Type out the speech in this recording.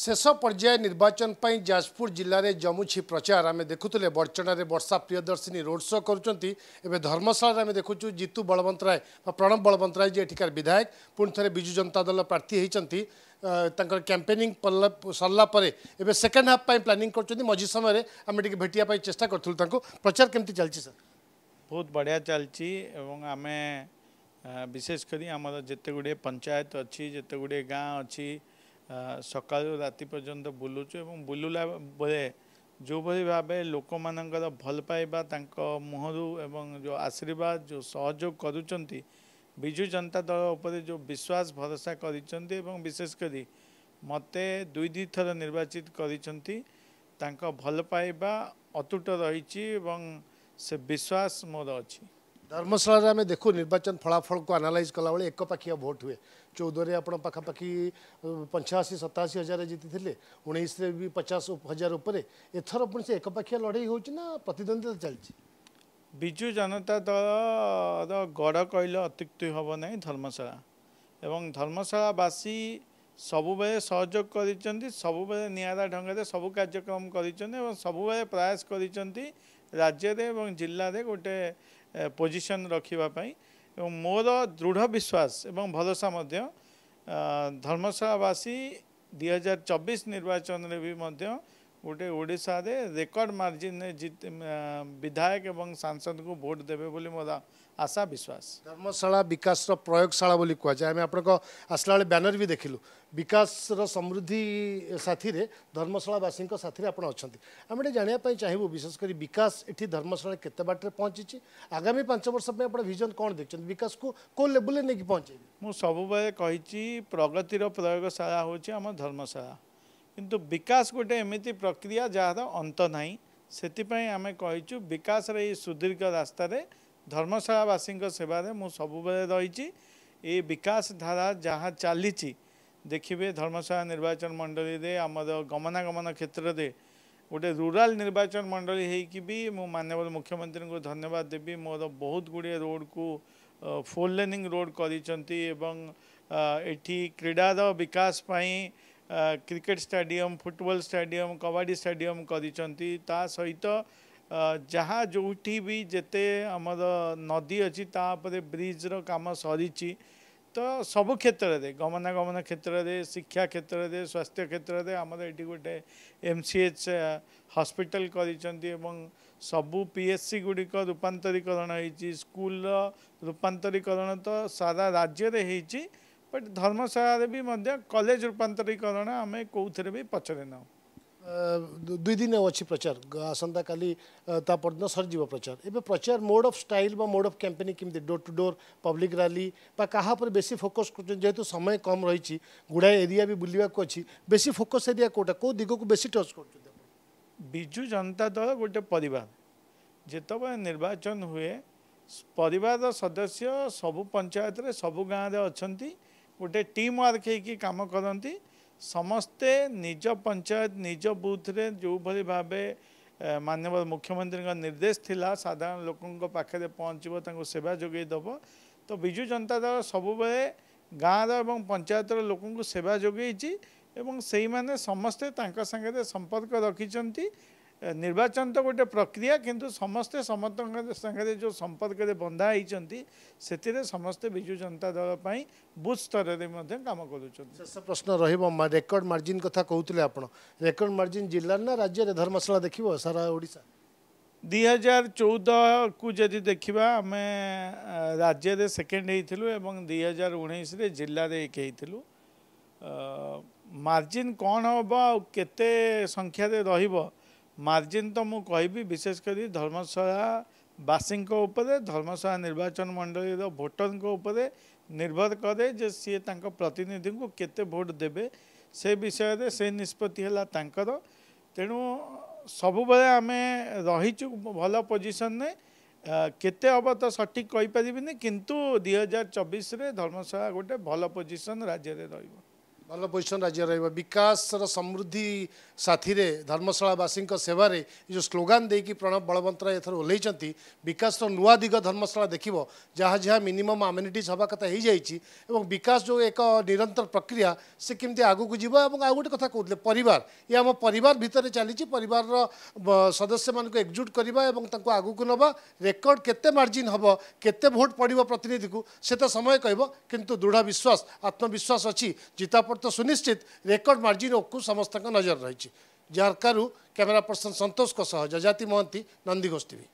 शेष पर्याय निर्वाचन जाजपुर जिले में जमुई प्रचार आम देखुले बड़चणारे वर्षा प्रियदर्शिनी रोड शो करशाला आम देखु जितु बलवंतराय प्रणव बलवंतराय राय जी एठिकार विधायक पुणि थे विजु जनता दल प्रार्थी होती कैंपेनिंग सरला एवं सेकेंड हाफ प्लानिंग कर मझी समय आम टे भेटापी चेस्टा कर प्रचार केमती चलती सर बहुत बढ़िया चलती आम विशेषकर आम जिते गुड पंचायत अच्छी जिते गुड़े गाँव अच्छी ସକାଳୁ ରାତି ପର୍ଯ୍ୟନ୍ତ ବୁଲୁଛୁ ଏବଂ ବୁଲିଲା ବେଳେ ଯେଉଁଭଳି ଭାବେ ଲୋକମାନଙ୍କର ଭଲ ପାଇବା ତାଙ୍କ ମୁହଁରୁ ଏବଂ ଯେଉଁ ଆଶୀର୍ବାଦ ଯେଉଁ ସହଯୋଗ କରୁଛନ୍ତି ବିଜୁ ଜନତା ଦଳ ଉପରେ ଯେଉଁ ବିଶ୍ୱାସ ଭରସା କରିଛନ୍ତି ଏବଂ ବିଶେଷ କରି ମୋତେ ଦୁଇ ଦୁଇ ଥର ନିର୍ବାଚିତ କରିଛନ୍ତି ତାଙ୍କ ଭଲ ପାଇବା ଅତୁଟ ରହିଛି ଏବଂ ସେ ବିଶ୍ୱାସ ମୋର ଅଛି ଧର୍ମଶାଳାରେ ଆମେ ଦେଖୁ ନିର୍ବାଚନ ଫଳାଫଳକୁ ଆନାଲାଇଜ୍ କଲାବେଳେ ଏକପାଖିଆ ଭୋଟ୍ ହୁଏ ଚଉଦରେ ଆପଣ ପାଖାପାଖି ପଞ୍ଚାଅଶୀ ସତାଅଶୀ ହଜାର ଜିତିଥିଲେ ଉଣେଇଶରେ ବି ପଚାଶ ହଜାର ଉପରେ ଏଥର ପୁଣି ସେ ଏକପାଖିଆ ଲଢ଼େଇ ହେଉଛି ନା ପ୍ରତିଦ୍ୱନ୍ଦ୍ୱିତା ଚାଲିଛି ବିଜୁ ଜନତା ଦଳର ଗଡ଼ କହିଲେ ଅତ୍ୟୁକ୍ତି ହେବ ନାହିଁ ଧର୍ମଶାଳା ଏବଂ ଧର୍ମଶାଳାବାସୀ ସବୁବେଳେ ସହଯୋଗ କରିଛନ୍ତି ସବୁବେଳେ ନିଆରା ଢଙ୍ଗରେ ସବୁ କାର୍ଯ୍ୟକ୍ରମ କରିଛନ୍ତି ଏବଂ ସବୁବେଳେ ପ୍ରୟାସ କରିଛନ୍ତି ରାଜ୍ୟରେ ଏବଂ ଜିଲ୍ଲାରେ ଗୋଟେ ପୋଜିସନ୍ ରଖିବା ପାଇଁ ଏବଂ ମୋର ଦୃଢ଼ ବିଶ୍ୱାସ ଏବଂ ଭରସା ମଧ୍ୟ ଧର୍ମଶାଳାବାସୀ ଦୁଇ ହଜାର ଚବିଶ ନିର୍ବାଚନରେ ବି ମଧ୍ୟ গোটে ওড়িশারে রেকর্ড মার্জিনে বিধায়ক এবং সাংসদকে ভোট দেবে বলে মো আশা বিশ্বাস ধর্মশালা বিকাশর প্রয়োগশালা বলে কুযায় আমি আপনার আসলা বেলে ব্যানর বি দেখিলু বিকাশর সমৃদ্ধি সাথে ধর্মশালাবাসী সাথে আপনার অনেক আমি এটা জাঁয়া চাহিবু বিশেষ করে বিকাশ এটি ধর্মশালা কেতে বাটে পৌঁছিছি আগামী পাঁচ বর্ষ আপনার ভিজন কম দেখছেন বিকাশ কু কেউ লেভেলে নিয়ে পৌঁছাইবে মু সবুলে কী প্রগতির প্রয়োগশালা হচ্ছে আমার ধর্মশালা କିନ୍ତୁ ବିକାଶ ଗୋଟେ ଏମିତି ପ୍ରକ୍ରିୟା ଯାହାର ଅନ୍ତ ନାହିଁ ସେଥିପାଇଁ ଆମେ କହିଛୁ ବିକାଶର ଏଇ ସୁଦୀର୍ଘ ରାସ୍ତାରେ ଧର୍ମଶାଳାବାସୀଙ୍କ ସେବାରେ ମୁଁ ସବୁବେଳେ ରହିଛି ଏ ବିକାଶ ଧାରା ଯାହା ଚାଲିଛି ଦେଖିବେ ଧର୍ମଶାଳା ନିର୍ବାଚନ ମଣ୍ଡଳୀରେ ଆମର ଗମନାଗମନ କ୍ଷେତ୍ରରେ ଗୋଟେ ରୁରାଲ୍ ନିର୍ବାଚନ ମଣ୍ଡଳୀ ହେଇକି ବି ମୁଁ ମାନ୍ୟବର ମୁଖ୍ୟମନ୍ତ୍ରୀଙ୍କୁ ଧନ୍ୟବାଦ ଦେବି ମୋର ବହୁତ ଗୁଡ଼ିଏ ରୋଡ଼କୁ ଫୋର୍ ଲେନିଂ ରୋଡ଼ କରିଛନ୍ତି ଏବଂ ଏଠି କ୍ରୀଡ଼ାର ବିକାଶ ପାଇଁ cricket stadium football stadium kabaddi stadium କରିଛନ୍ତି ତା ସହିତ ଯାହା ଯେଉଁଠି ବି ଯେତେ ଆମର ନଦୀ ଅଛି ତା ଉପରେ ବ୍ରିଜ୍ର କାମ ସରିଛି ତ ସବୁ କ୍ଷେତ୍ରରେ ଗମନାଗମନ କ୍ଷେତ୍ରରେ ଶିକ୍ଷା କ୍ଷେତ୍ରରେ ସ୍ୱାସ୍ଥ୍ୟ କ୍ଷେତ୍ରରେ ଆମର ଏଠି ଗୋଟେ ଏମ୍ ସି ଏଚ୍ ହସ୍ପିଟାଲ୍ କରିଛନ୍ତି ଏବଂ ସବୁ ପି ଏସ୍ ସି ଗୁଡ଼ିକ ରୂପାନ୍ତରୀକରଣ ହେଇଛି ସ୍କୁଲ୍ର ରୂପାନ୍ତରୀକରଣ ତ ସାରା ରାଜ୍ୟରେ ହେଇଛି बट धर्मशाला भी कलेज रूपातरीकरण आम कौर भी पचरे ना दुई दिन अच्छी प्रचार आसंता का सर जी प्रचार ए प्रचार mode of style mode of campaigning किमी door to door public rally क्या बेस फोकस कर जेहतु समय कम रही गुड़ाए एरिया भी बुलाक अच्छी बेस फोकस एरिया कौटा कौ दिग्क बेस टच कर विजु जनता दल गोटे पर जितेबाद निर्वाचन हुए पर सदस्य सब पंचायत सब गाँव में अच्छा ଗୋଟେ ଟିମ୍ ୱାର୍କ ହେଇକି କାମ କରନ୍ତି ସମସ୍ତେ ନିଜ ପଞ୍ଚାୟତ ନିଜ ବୁଥରେ ଯେଉଁଭଳି ଭାବେ ମାନ୍ୟବର ମୁଖ୍ୟମନ୍ତ୍ରୀଙ୍କ ନିର୍ଦ୍ଦେଶ ଥିଲା ସାଧାରଣ ଲୋକଙ୍କ ପାଖରେ ପହଞ୍ଚିବ ତାଙ୍କୁ ସେବା ଯୋଗାଇ ଦେବ ତ ବିଜୁ ଜନତା ଦଳ ସବୁବେଳେ ଗାଁର ଏବଂ ପଞ୍ଚାୟତର ଲୋକଙ୍କୁ ସେବା ଯୋଗାଇଛି ଏବଂ ସେଇମାନେ ସମସ୍ତେ ତାଙ୍କ ସାଙ୍ଗରେ ସମ୍ପର୍କ ରଖିଛନ୍ତି ନିର୍ବାଚନ ତ ଗୋଟେ ପ୍ରକ୍ରିୟା କିନ୍ତୁ ସମସ୍ତେ ସମସ୍ତଙ୍କ ସାଙ୍ଗରେ ଯେଉଁ ସମ୍ପର୍କରେ ବନ୍ଧା ହେଇଛନ୍ତି ସେଥିରେ ସମସ୍ତେ ବିଜୁ ଜନତା ଦଳ ପାଇଁ ବୁଥ ସ୍ତରରେ ମଧ୍ୟ କାମ କରୁଛନ୍ତି ଶେଷ ପ୍ରଶ୍ନ ରହିବ ରେକର୍ଡ଼ ମାର୍ଜିନ୍ କଥା କହୁଥିଲେ ଆପଣ ରେକର୍ଡ଼ ମାର୍ଜିନ୍ ଜିଲ୍ଲାରେ ନା ରାଜ୍ୟରେ ଧର୍ମଶାଳା ଦେଖିବ ସାରା ଓଡ଼ିଶା ଦୁଇ ହଜାର ଚଉଦକୁ ଯଦି ଦେଖିବା ଆମେ ରାଜ୍ୟରେ ସେକେଣ୍ଡ ହେଇଥିଲୁ ଏବଂ ଦୁଇ ହଜାର ଉଣେଇଶରେ ଜିଲ୍ଲାରେ ଏକ ହେଇଥିଲୁ ମାର୍ଜିନ୍ କ'ଣ ହେବ ଆଉ କେତେ ସଂଖ୍ୟାରେ ରହିବ ମାର୍ଜିନ୍ ତ ମୁଁ କହିବି ବିଶେଷ କରି ଧର୍ମଶାଳା ବାସୀଙ୍କ ଉପରେ ଧର୍ମଶାଳା ନିର୍ବାଚନ ମଣ୍ଡଳୀର ଭୋଟରଙ୍କ ଉପରେ ନିର୍ଭର କରେ ଯେ ସିଏ ତାଙ୍କ ପ୍ରତିନିଧିଙ୍କୁ କେତେ ଭୋଟ ଦେବେ ସେ ବିଷୟରେ ସେ ନିଷ୍ପତ୍ତି ହେଲା ତାଙ୍କର ତେଣୁ ସବୁବେଳେ ଆମେ ରହିଛୁ ଭଲ ପୋଜିସନରେ କେତେ ହବ ତ ସଠିକ୍ କହିପାରିବିନି କିନ୍ତୁ ଦୁଇ ହଜାର ଚବିଶରେ ଧର୍ମଶାଳା ଗୋଟେ ଭଲ ପୋଜିସନ୍ ରାଜ୍ୟରେ ରହିବ अलब राज्य रहेको बिकास र समृद्धि साथीले धर्मशालावासी सेवार जो स्लगान दिकि प्रणव बलवन्तरा एै बिकास र नयाँ दिग धर्मशाला देखियो जहाँ जहाँ मिनिमम् अम्युनिट हेर् कथा बिकासँग एक निरन्तर प्रक्रिया सि के आगे कथा कि यहाँ आमार भित्र चाहिँ परिवार र सदस्य म एकजुट गर्गको नेकर्ड केते मर्जिन हे केत भोट पढ्यो प्रतिनिधिको से त समय कि दृढ विश्वास आत्मविश्वास अझ ବର୍ତ୍ତ ସୁନିଶ୍ଚିତ ରେକର୍ଡ ମାର୍ଜିନ୍ ଓକୁ ସମସ୍ତଙ୍କ ନଜର ରହିଛି ଝାରକାରୁ କ୍ୟାମେରା ପର୍ସନ ସନ୍ତୋଷଙ୍କ ସହ ଯଜାତି ମହାନ୍ତି ନନ୍ଦିଘୋଷ ଟିଭି